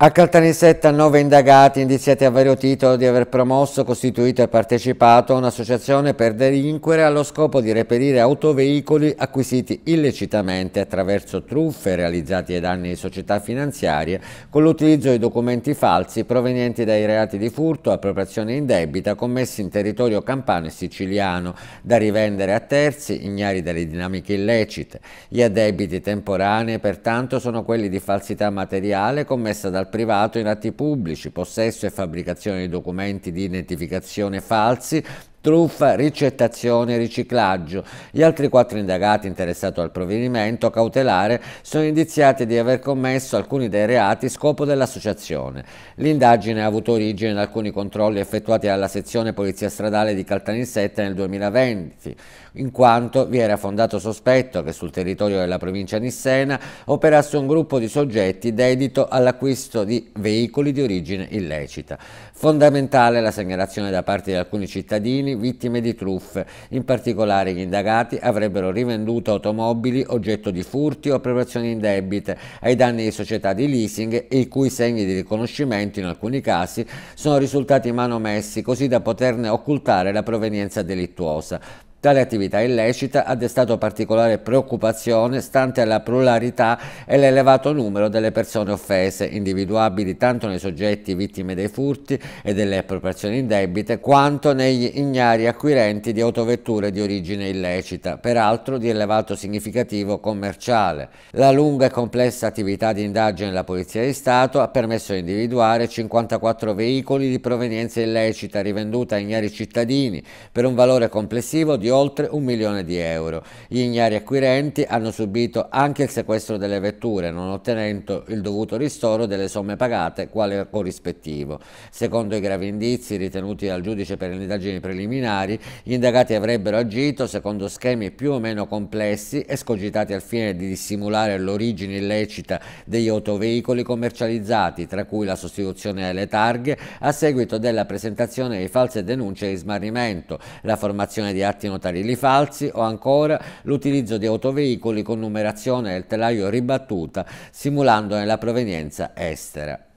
A Caltanissetta nove indagati indiziati a vario titolo di aver promosso, costituito e partecipato a un'associazione per delinquere allo scopo di reperire autoveicoli acquisiti illecitamente attraverso truffe realizzate ai danni di società finanziarie con l'utilizzo di documenti falsi provenienti dai reati di furto, appropriazione indebita commessi in territorio campano e siciliano da rivendere a terzi ignari delle dinamiche illecite. Gli addebiti temporanei pertanto sono quelli di falsità materiale commessa dal dal privato in atti pubblici, possesso e fabbricazione di documenti di identificazione falsi truffa, ricettazione e riciclaggio. Gli altri quattro indagati interessati al provvedimento cautelare sono indiziati di aver commesso alcuni dei reati scopo dell'associazione. L'indagine ha avuto origine in alcuni controlli effettuati dalla sezione Polizia Stradale di Caltanissetta nel 2020, in quanto vi era fondato sospetto che sul territorio della provincia nissena operasse un gruppo di soggetti dedito all'acquisto di veicoli di origine illecita. Fondamentale la segnalazione da parte di alcuni cittadini civili vittime di truffe. In particolare gli indagati avrebbero rivenduto automobili oggetto di furti o appropriazioni debite ai danni di società di leasing i cui segni di riconoscimento in alcuni casi sono risultati manomessi così da poterne occultare la provenienza delittuosa. Tale attività illecita ha destato particolare preoccupazione stante la pluralità e l'elevato numero delle persone offese, individuabili tanto nei soggetti vittime dei furti e delle appropriazioni indebite, quanto negli ignari acquirenti di autovetture di origine illecita, peraltro di elevato significativo commerciale. La lunga e complessa attività di indagine della Polizia di Stato ha permesso di individuare 54 veicoli di provenienza illecita rivenduta a ignari cittadini per un valore complessivo di di oltre un milione di euro. Gli ignari acquirenti hanno subito anche il sequestro delle vetture, non ottenendo il dovuto ristoro delle somme pagate quale corrispettivo. Secondo i gravi indizi ritenuti dal giudice per le indagini preliminari, gli indagati avrebbero agito secondo schemi più o meno complessi escogitati al fine di dissimulare l'origine illecita degli autoveicoli commercializzati, tra cui la sostituzione delle targhe a seguito della presentazione di false denunce di smarrimento, la formazione di atti notariali notarile falsi o ancora l'utilizzo di autoveicoli con numerazione del telaio ribattuta simulandone la provenienza estera.